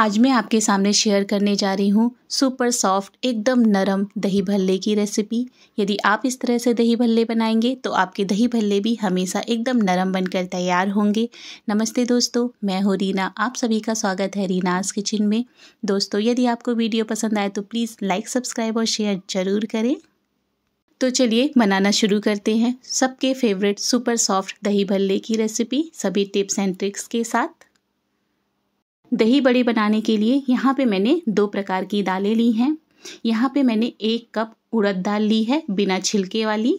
आज मैं आपके सामने शेयर करने जा रही हूँ सुपर सॉफ्ट एकदम नरम दही भल्ले की रेसिपी यदि आप इस तरह से दही भल्ले बनाएंगे तो आपके दही भल्ले भी हमेशा एकदम नरम बनकर तैयार होंगे नमस्ते दोस्तों मैं हूँ रीना आप सभी का स्वागत है रीनाज किचन में दोस्तों यदि आपको वीडियो पसंद आए तो प्लीज़ लाइक सब्सक्राइब और शेयर ज़रूर करें तो चलिए बनाना शुरू करते हैं सबके फेवरेट सुपर सॉफ्ट दही भल्ले की रेसिपी सभी टिप्स एंड ट्रिक्स के साथ दही बड़े बनाने के लिए यहाँ पे मैंने दो प्रकार की दालें ली हैं यहाँ पे मैंने एक कप उड़द दाल ली है बिना छिलके वाली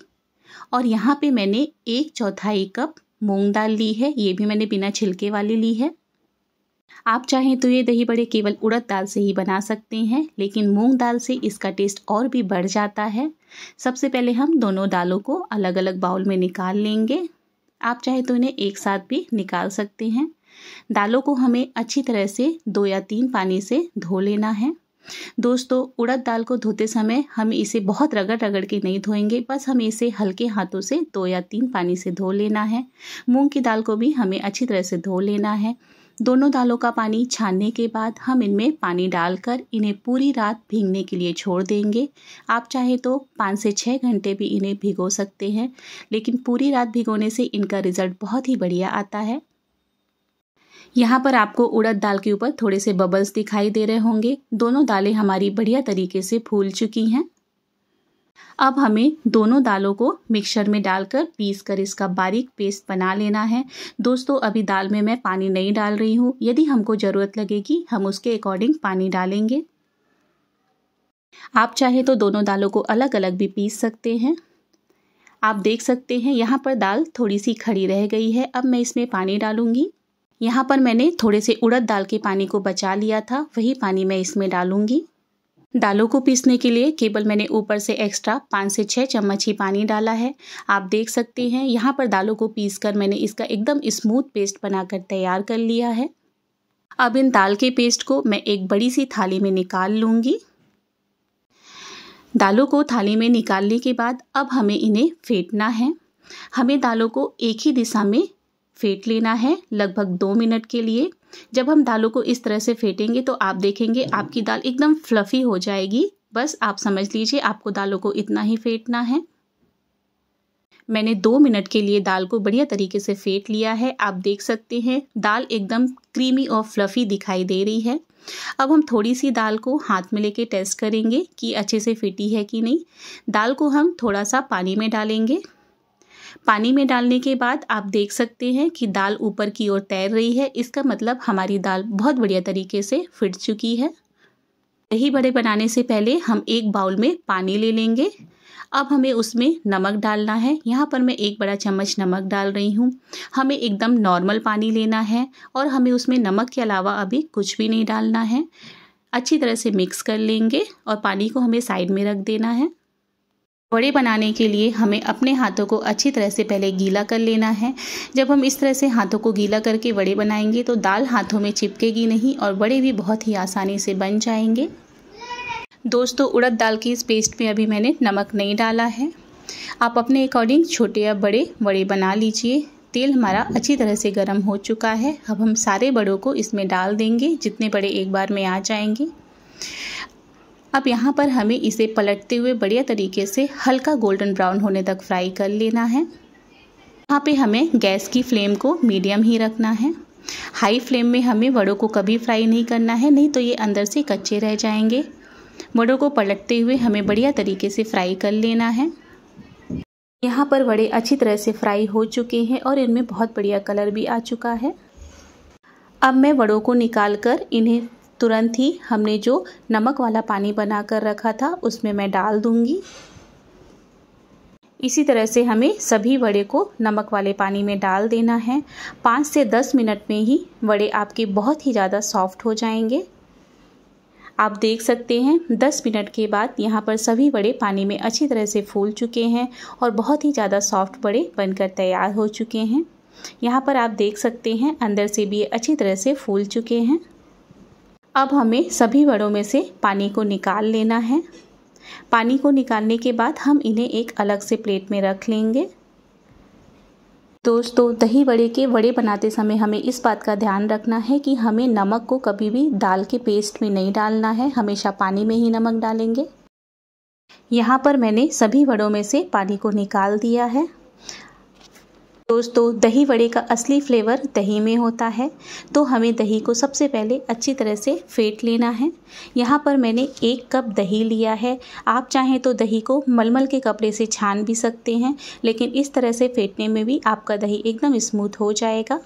और यहाँ पे मैंने एक चौथाई कप मूंग दाल ली है ये भी मैंने बिना छिलके वाली ली है आप चाहें तो ये दही बड़े केवल उड़द दाल से ही बना सकते हैं लेकिन मूंग दाल से इसका टेस्ट और भी बढ़ जाता है सबसे पहले हम दोनों दालों को अलग अलग बाउल में निकाल लेंगे आप चाहे तो इन्हें एक साथ भी निकाल सकते हैं दालों को हमें अच्छी तरह से दो या तीन पानी से धो लेना है दोस्तों उड़द दाल को धोते समय हम इसे बहुत रगड़ रगड़ के नहीं धोएंगे बस हमें इसे हल्के हाथों से दो या तीन पानी से धो लेना है मूंग की दाल को भी हमें अच्छी तरह से धो लेना है दोनों दालों का पानी छानने के बाद हम इनमें पानी डालकर इन्हें पूरी रात भीगने के लिए छोड़ देंगे आप चाहे तो पाँच से छः घंटे भी इन्हें भिगो सकते हैं लेकिन पूरी रात भिगोने से इनका रिज़ल्ट बहुत ही बढ़िया आता है यहाँ पर आपको उड़द दाल के ऊपर थोड़े से बबल्स दिखाई दे रहे होंगे दोनों दालें हमारी बढ़िया तरीके से फूल चुकी हैं अब हमें दोनों दालों को मिक्सर में डालकर पीस कर इसका बारीक पेस्ट बना लेना है दोस्तों अभी दाल में मैं पानी नहीं डाल रही हूँ यदि हमको ज़रूरत लगेगी हम उसके अकॉर्डिंग पानी डालेंगे आप चाहे तो दोनों दालों को अलग अलग भी पीस सकते हैं आप देख सकते हैं यहाँ पर दाल थोड़ी सी खड़ी रह गई है अब मैं इसमें पानी डालूंगी यहाँ पर मैंने थोड़े से उड़द दाल के पानी को बचा लिया था वही पानी मैं इसमें डालूंगी दालों को पीसने के लिए केवल मैंने ऊपर से एक्स्ट्रा पाँच से छः चम्मच ही पानी डाला है आप देख सकते हैं यहाँ पर दालों को पीस कर मैंने इसका एकदम स्मूथ पेस्ट बनाकर तैयार कर लिया है अब इन दाल के पेस्ट को मैं एक बड़ी सी थाली में निकाल लूँगी दालों को थाली में निकालने के बाद अब हमें इन्हें फेंटना है हमें दालों को एक ही दिशा में फेंट लेना है लगभग दो मिनट के लिए जब हम दालों को इस तरह से फेंटेंगे तो आप देखेंगे आपकी दाल एकदम फ्लफ़ी हो जाएगी बस आप समझ लीजिए आपको दालों को इतना ही फेंटना है मैंने दो मिनट के लिए दाल को बढ़िया तरीके से फेंट लिया है आप देख सकते हैं दाल एकदम क्रीमी और फ्लफ़ी दिखाई दे रही है अब हम थोड़ी सी दाल को हाथ में लेके टेस्ट करेंगे कि अच्छे से फिटी है कि नहीं दाल को हम थोड़ा सा पानी में डालेंगे पानी में डालने के बाद आप देख सकते हैं कि दाल ऊपर की ओर तैर रही है इसका मतलब हमारी दाल बहुत बढ़िया तरीके से फिट चुकी है दही बड़े बनाने से पहले हम एक बाउल में पानी ले लेंगे अब हमें उसमें नमक डालना है यहाँ पर मैं एक बड़ा चम्मच नमक डाल रही हूँ हमें एकदम नॉर्मल पानी लेना है और हमें उसमें नमक के अलावा अभी कुछ भी नहीं डालना है अच्छी तरह से मिक्स कर लेंगे और पानी को हमें साइड में रख देना है वड़े बनाने के लिए हमें अपने हाथों को अच्छी तरह से पहले गीला कर लेना है जब हम इस तरह से हाथों को गीला करके वड़े बनाएंगे तो दाल हाथों में चिपकेगी नहीं और वड़े भी बहुत ही आसानी से बन जाएंगे दोस्तों उड़द दाल की इस पेस्ट में अभी मैंने नमक नहीं डाला है आप अपने अकॉर्डिंग छोटे या बड़े वड़े बना लीजिए तेल हमारा अच्छी तरह से गर्म हो चुका है अब हम सारे बड़ों को इसमें डाल देंगे जितने बड़े एक बार में आ जाएंगे अब यहाँ पर हमें इसे पलटते हुए बढ़िया तरीके से हल्का गोल्डन ब्राउन होने तक फ्राई कर लेना है यहाँ पे हमें गैस की फ्लेम को मीडियम ही रखना है हाई फ्लेम में हमें वड़ों को कभी फ्राई नहीं करना है नहीं तो ये अंदर से कच्चे रह जाएंगे वड़ों को पलटते हुए हमें बढ़िया तरीके से फ्राई कर लेना है यहाँ पर वड़े अच्छी तरह से फ्राई हो चुके हैं और इनमें बहुत बढ़िया कलर भी आ चुका है अब मैं वड़ों को निकाल कर इन्हें तुरंत ही हमने जो नमक वाला पानी बना कर रखा था उसमें मैं डाल दूँगी इसी तरह से हमें सभी वड़े को नमक वाले पानी में डाल देना है पाँच से दस मिनट में ही वड़े आपके बहुत ही ज़्यादा सॉफ्ट हो जाएंगे आप देख सकते हैं दस मिनट के बाद यहाँ पर सभी बड़े पानी में अच्छी तरह से फूल चुके हैं और बहुत ही ज़्यादा सॉफ्ट बड़े बनकर तैयार हो चुके हैं यहाँ पर आप देख सकते हैं अंदर से भी अच्छी तरह से फूल चुके हैं अब हमें सभी बड़ों में से पानी को निकाल लेना है पानी को निकालने के बाद हम इन्हें एक अलग से प्लेट में रख लेंगे दोस्तों दही बड़े के वड़े बनाते समय हमें इस बात का ध्यान रखना है कि हमें नमक को कभी भी दाल के पेस्ट में नहीं डालना है हमेशा पानी में ही नमक डालेंगे यहाँ पर मैंने सभी बड़ों में से पानी को निकाल दिया है दोस्तों दही वड़े का असली फ्लेवर दही में होता है तो हमें दही को सबसे पहले अच्छी तरह से फेंट लेना है यहाँ पर मैंने एक कप दही लिया है आप चाहें तो दही को मलमल के कपड़े से छान भी सकते हैं लेकिन इस तरह से फेंटने में भी आपका दही एकदम स्मूथ हो जाएगा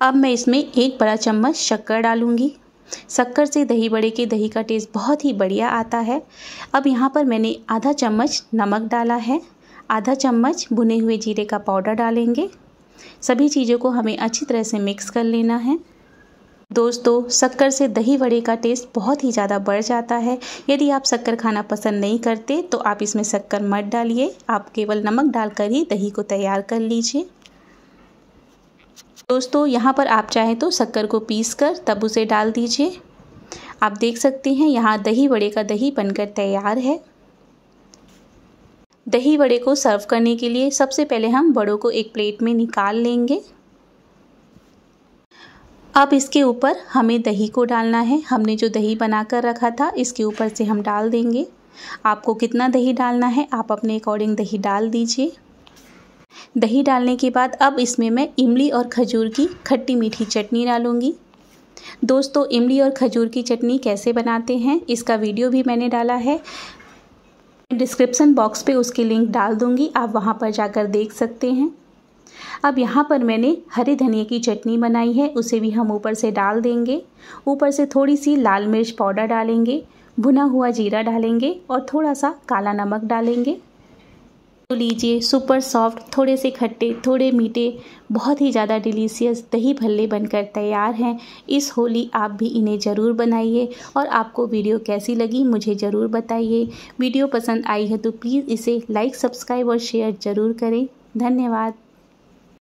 अब मैं इसमें एक बड़ा चम्मच शक्कर डालूँगी शक्कर से दही बड़े के दही का टेस्ट बहुत ही बढ़िया आता है अब यहाँ पर मैंने आधा चम्मच नमक डाला है आधा चम्मच भुने हुए जीरे का पाउडर डालेंगे सभी चीज़ों को हमें अच्छी तरह से मिक्स कर लेना है दोस्तों शक्कर से दही वड़े का टेस्ट बहुत ही ज़्यादा बढ़ जाता है यदि आप शक्कर खाना पसंद नहीं करते तो आप इसमें शक्कर मत डालिए आप केवल नमक डालकर ही दही को तैयार कर लीजिए दोस्तों यहाँ पर आप चाहें तो शक्कर को पीस कर तब उसे डाल दीजिए आप देख सकते हैं यहाँ दही वड़े का दही बनकर तैयार है दही वड़े को सर्व करने के लिए सबसे पहले हम बड़ों को एक प्लेट में निकाल लेंगे अब इसके ऊपर हमें दही को डालना है हमने जो दही बना कर रखा था इसके ऊपर से हम डाल देंगे आपको कितना दही डालना है आप अपने अकॉर्डिंग दही डाल दीजिए दही डालने के बाद अब इसमें मैं इमली और खजूर की खट्टी मीठी चटनी डालूँगी दोस्तों इमली और खजूर की चटनी कैसे बनाते हैं इसका वीडियो भी मैंने डाला है डिस्क्रिप्सन बॉक्स पे उसकी लिंक डाल दूंगी आप वहाँ पर जाकर देख सकते हैं अब यहाँ पर मैंने हरे धनिया की चटनी बनाई है उसे भी हम ऊपर से डाल देंगे ऊपर से थोड़ी सी लाल मिर्च पाउडर डालेंगे भुना हुआ जीरा डालेंगे और थोड़ा सा काला नमक डालेंगे तो लीजिए सुपर सॉफ्ट थोड़े से खट्टे थोड़े मीठे बहुत ही ज़्यादा डिलीशियस दही भल्ले बनकर तैयार हैं इस होली आप भी इन्हें ज़रूर बनाइए और आपको वीडियो कैसी लगी मुझे ज़रूर बताइए वीडियो पसंद आई है तो प्लीज़ इसे लाइक सब्सक्राइब और शेयर ज़रूर करें धन्यवाद